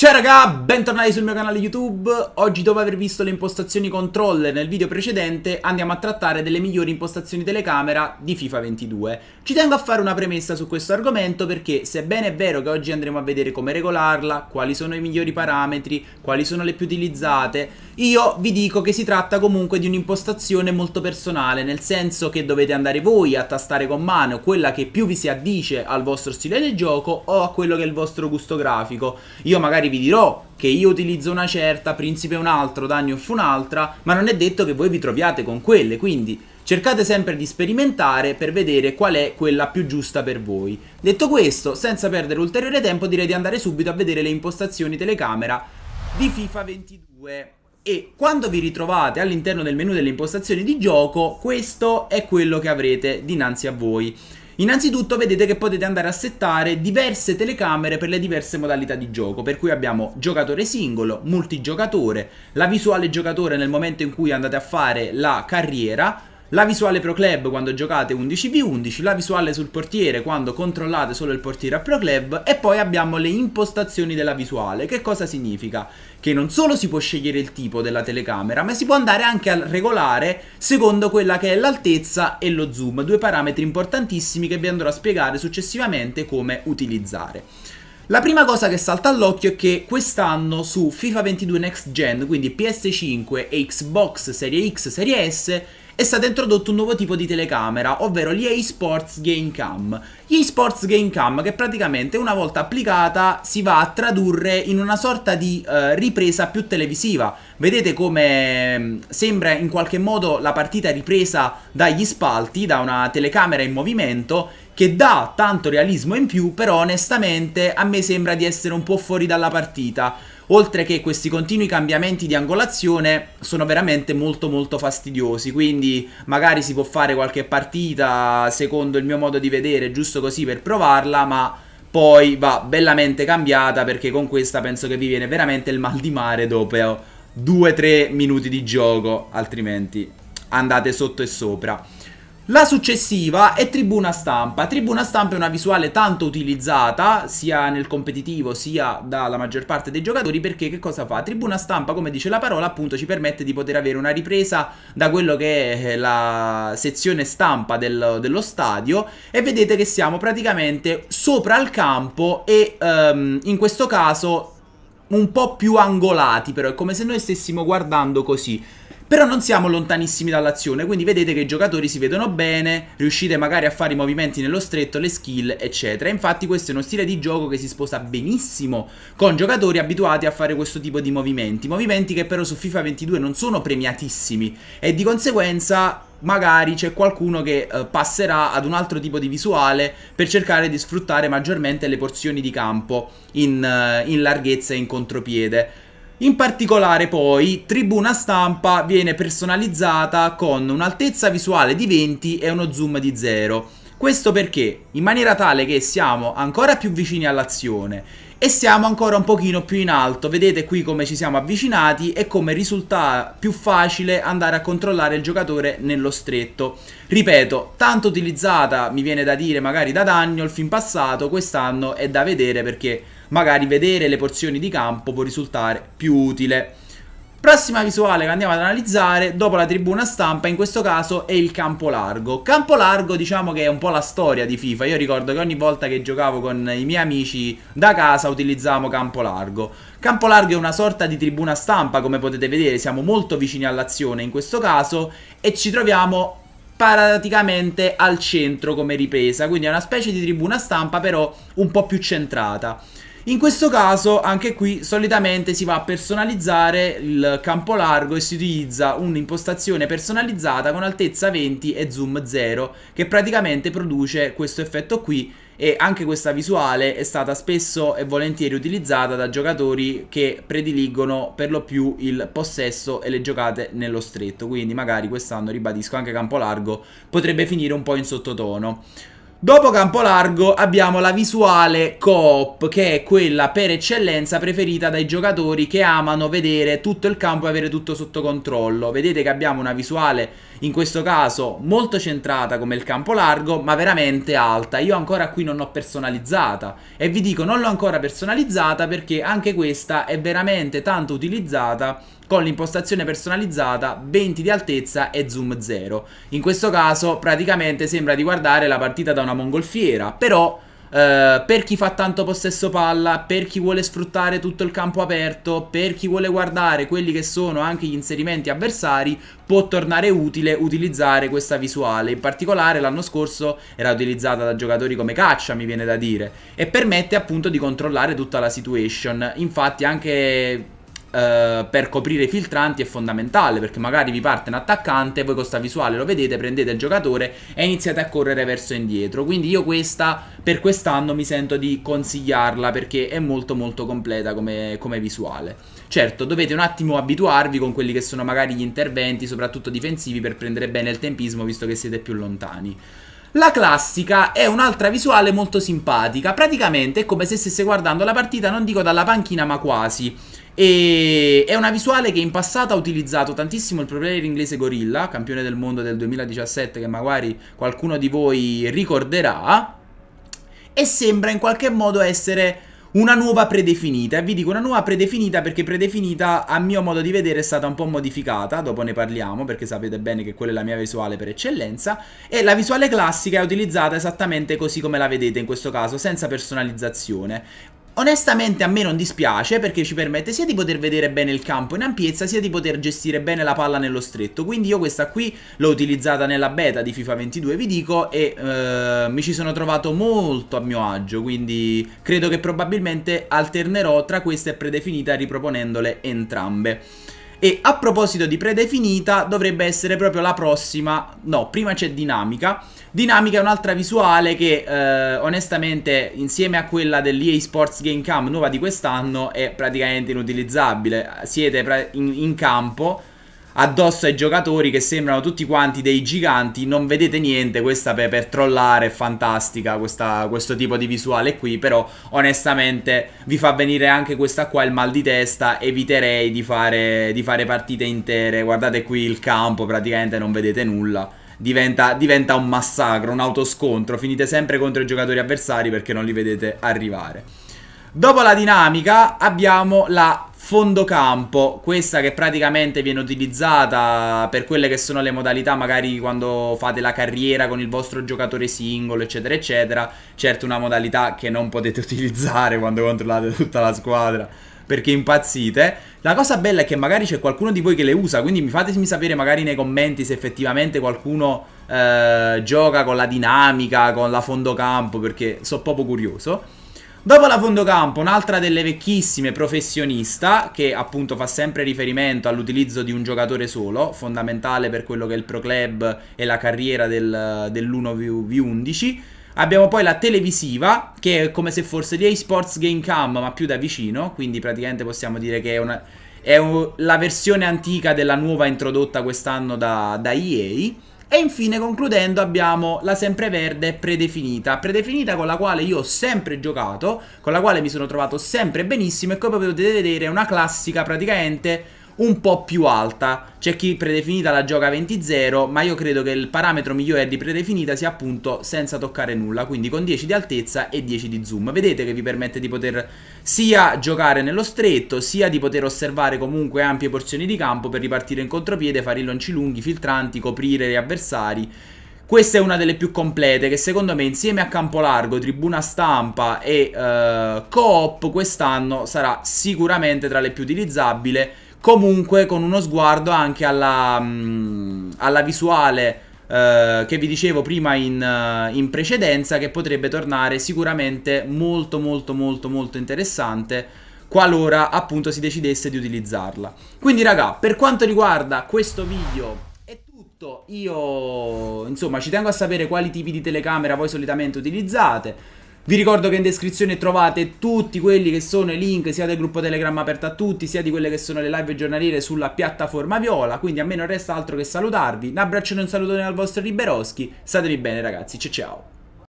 Ciao raga, bentornati sul mio canale YouTube. Oggi dopo aver visto le impostazioni controller nel video precedente andiamo a trattare delle migliori impostazioni telecamera di FIFA 22. Ci tengo a fare una premessa su questo argomento perché sebbene è vero che oggi andremo a vedere come regolarla, quali sono i migliori parametri, quali sono le più utilizzate, io vi dico che si tratta comunque di un'impostazione molto personale, nel senso che dovete andare voi a tastare con mano quella che più vi si addice al vostro stile di gioco o a quello che è il vostro gusto grafico. Io magari vi dirò che io utilizzo una certa, Principe un altro, Danioff un'altra, ma non è detto che voi vi troviate con quelle, quindi cercate sempre di sperimentare per vedere qual è quella più giusta per voi. Detto questo, senza perdere ulteriore tempo direi di andare subito a vedere le impostazioni telecamera di FIFA 22 e quando vi ritrovate all'interno del menu delle impostazioni di gioco questo è quello che avrete dinanzi a voi. Innanzitutto vedete che potete andare a settare diverse telecamere per le diverse modalità di gioco, per cui abbiamo giocatore singolo, multigiocatore, la visuale giocatore nel momento in cui andate a fare la carriera, la visuale Pro Club quando giocate 11v11, la visuale sul portiere quando controllate solo il portiere a Pro Club e poi abbiamo le impostazioni della visuale. Che cosa significa? Che non solo si può scegliere il tipo della telecamera, ma si può andare anche a regolare secondo quella che è l'altezza e lo zoom, due parametri importantissimi che vi andrò a spiegare successivamente come utilizzare. La prima cosa che salta all'occhio è che quest'anno su FIFA 22 Next Gen, quindi PS5 e Xbox Serie X, Serie S, è stato introdotto un nuovo tipo di telecamera, ovvero l'EA Sports Game Cam. Gli Sports Game Cam che praticamente una volta applicata si va a tradurre in una sorta di eh, ripresa più televisiva. Vedete come mm, sembra in qualche modo la partita ripresa dagli spalti, da una telecamera in movimento che dà tanto realismo in più, però onestamente a me sembra di essere un po' fuori dalla partita oltre che questi continui cambiamenti di angolazione sono veramente molto molto fastidiosi, quindi magari si può fare qualche partita secondo il mio modo di vedere, giusto così per provarla, ma poi va bellamente cambiata perché con questa penso che vi viene veramente il mal di mare dopo 2-3 minuti di gioco, altrimenti andate sotto e sopra. La successiva è Tribuna Stampa. Tribuna Stampa è una visuale tanto utilizzata sia nel competitivo sia dalla maggior parte dei giocatori perché che cosa fa? Tribuna Stampa, come dice la parola, appunto ci permette di poter avere una ripresa da quello che è la sezione stampa del, dello stadio e vedete che siamo praticamente sopra al campo e um, in questo caso un po' più angolati però è come se noi stessimo guardando così però non siamo lontanissimi dall'azione, quindi vedete che i giocatori si vedono bene, riuscite magari a fare i movimenti nello stretto, le skill, eccetera. Infatti questo è uno stile di gioco che si sposa benissimo con giocatori abituati a fare questo tipo di movimenti. Movimenti che però su FIFA 22 non sono premiatissimi e di conseguenza magari c'è qualcuno che eh, passerà ad un altro tipo di visuale per cercare di sfruttare maggiormente le porzioni di campo in, eh, in larghezza e in contropiede. In particolare poi tribuna stampa viene personalizzata con un'altezza visuale di 20 e uno zoom di 0. Questo perché? In maniera tale che siamo ancora più vicini all'azione e siamo ancora un pochino più in alto. Vedete qui come ci siamo avvicinati e come risulta più facile andare a controllare il giocatore nello stretto. Ripeto, tanto utilizzata, mi viene da dire, magari da Daniel, in passato, quest'anno è da vedere perché magari vedere le porzioni di campo può risultare più utile. Prossima visuale che andiamo ad analizzare dopo la tribuna stampa in questo caso è il campo largo. Campo largo diciamo che è un po' la storia di FIFA, io ricordo che ogni volta che giocavo con i miei amici da casa utilizzavamo campo largo. Campo largo è una sorta di tribuna stampa come potete vedere, siamo molto vicini all'azione in questo caso e ci troviamo praticamente al centro come ripresa, quindi è una specie di tribuna stampa però un po' più centrata. In questo caso anche qui solitamente si va a personalizzare il campo largo e si utilizza un'impostazione personalizzata con altezza 20 e zoom 0 che praticamente produce questo effetto qui e anche questa visuale è stata spesso e volentieri utilizzata da giocatori che prediligono per lo più il possesso e le giocate nello stretto, quindi magari quest'anno ribadisco anche campo largo potrebbe finire un po' in sottotono. Dopo Campolargo abbiamo la visuale co-op che è quella per eccellenza preferita dai giocatori che amano vedere tutto il campo e avere tutto sotto controllo. Vedete che abbiamo una visuale in questo caso molto centrata come il campo largo, ma veramente alta. Io ancora qui non l'ho personalizzata e vi dico non l'ho ancora personalizzata perché anche questa è veramente tanto utilizzata con l'impostazione personalizzata 20 di altezza e zoom 0. In questo caso praticamente sembra di guardare la partita da una mongolfiera, però Uh, per chi fa tanto possesso palla, per chi vuole sfruttare tutto il campo aperto, per chi vuole guardare quelli che sono anche gli inserimenti avversari, può tornare utile utilizzare questa visuale. In particolare l'anno scorso era utilizzata da giocatori come Caccia, mi viene da dire, e permette appunto di controllare tutta la situation. Infatti anche eh, per coprire i filtranti è fondamentale perché magari vi parte un attaccante, voi con questa visuale lo vedete, prendete il giocatore e iniziate a correre verso indietro. Quindi io questa per quest'anno mi sento di consigliarla perché è molto molto completa come, come visuale. Certo, dovete un attimo abituarvi con quelli che sono magari gli interventi, soprattutto difensivi, per prendere bene il tempismo visto che siete più lontani. La classica è un'altra visuale molto simpatica, praticamente è come se stesse guardando la partita non dico dalla panchina ma quasi e è una visuale che in passato ha utilizzato tantissimo il problema player inglese Gorilla, campione del mondo del 2017 che magari qualcuno di voi ricorderà, e sembra in qualche modo essere una nuova predefinita. E vi dico una nuova predefinita perché predefinita, a mio modo di vedere, è stata un po' modificata. Dopo ne parliamo perché sapete bene che quella è la mia visuale per eccellenza. E la visuale classica è utilizzata esattamente così come la vedete in questo caso, senza personalizzazione. Onestamente a me non dispiace perché ci permette sia di poter vedere bene il campo in ampiezza sia di poter gestire bene la palla nello stretto. Quindi io questa qui l'ho utilizzata nella beta di FIFA 22 vi dico e eh, mi ci sono trovato molto a mio agio. Quindi credo che probabilmente alternerò tra questa e predefinita riproponendole entrambe. E a proposito di predefinita dovrebbe essere proprio la prossima, no prima c'è dinamica Dinamica è un'altra visuale che eh, onestamente insieme a quella dell'EA Sports Game Cam nuova di quest'anno è praticamente inutilizzabile. Siete in, in campo addosso ai giocatori che sembrano tutti quanti dei giganti, non vedete niente, questa per, per trollare è fantastica questa, questo tipo di visuale qui, però onestamente vi fa venire anche questa qua il mal di testa, eviterei di fare, di fare partite intere, guardate qui il campo praticamente non vedete nulla diventa, diventa un massacro, un autoscontro. Finite sempre contro i giocatori avversari perché non li vedete arrivare. Dopo la dinamica abbiamo la fondocampo, questa che praticamente viene utilizzata per quelle che sono le modalità magari quando fate la carriera con il vostro giocatore singolo eccetera eccetera, certo una modalità che non potete utilizzare quando controllate tutta la squadra perché impazzite. La cosa bella è che magari c'è qualcuno di voi che le usa, quindi mi fatemi sapere magari nei commenti se effettivamente qualcuno eh, gioca con la dinamica, con la fondocampo, perché sono proprio curioso. Dopo la fondocampo, un'altra delle vecchissime professionista, che appunto fa sempre riferimento all'utilizzo di un giocatore solo, fondamentale per quello che è il pro club e la carriera del, dell'1v11, Abbiamo poi la televisiva, che è come se fosse di eSports Game Cam, ma più da vicino, quindi praticamente possiamo dire che è, una, è un, la versione antica della nuova introdotta quest'anno da, da EA. E infine concludendo abbiamo la sempreverde predefinita, predefinita con la quale io ho sempre giocato, con la quale mi sono trovato sempre benissimo e come potete vedere è una classica praticamente un po' più alta. C'è chi predefinita la gioca 20-0, ma io credo che il parametro migliore di predefinita sia appunto senza toccare nulla, quindi con 10 di altezza e 10 di zoom. Vedete che vi permette di poter sia giocare nello stretto, sia di poter osservare comunque ampie porzioni di campo per ripartire in contropiede, fare i lanci lunghi, filtranti, coprire gli avversari. Questa è una delle più complete che secondo me insieme a campo largo, tribuna stampa e eh, coop quest'anno sarà sicuramente tra le più utilizzabili comunque con uno sguardo anche alla, mh, mm, alla visuale Uh, che vi dicevo prima in, uh, in, precedenza che potrebbe tornare sicuramente molto molto molto molto interessante qualora appunto si decidesse di utilizzarla quindi raga per quanto riguarda questo video è tutto io insomma ci tengo a sapere quali tipi di telecamera voi solitamente utilizzate vi ricordo che in descrizione trovate tutti quelli che sono i link sia del gruppo Telegram aperto a tutti, sia di quelle che sono le live giornaliere sulla piattaforma Viola, quindi a me non resta altro che salutarvi. Un abbraccio e un salutone al vostro Riberoschi. Statevi bene ragazzi, ciao ciao.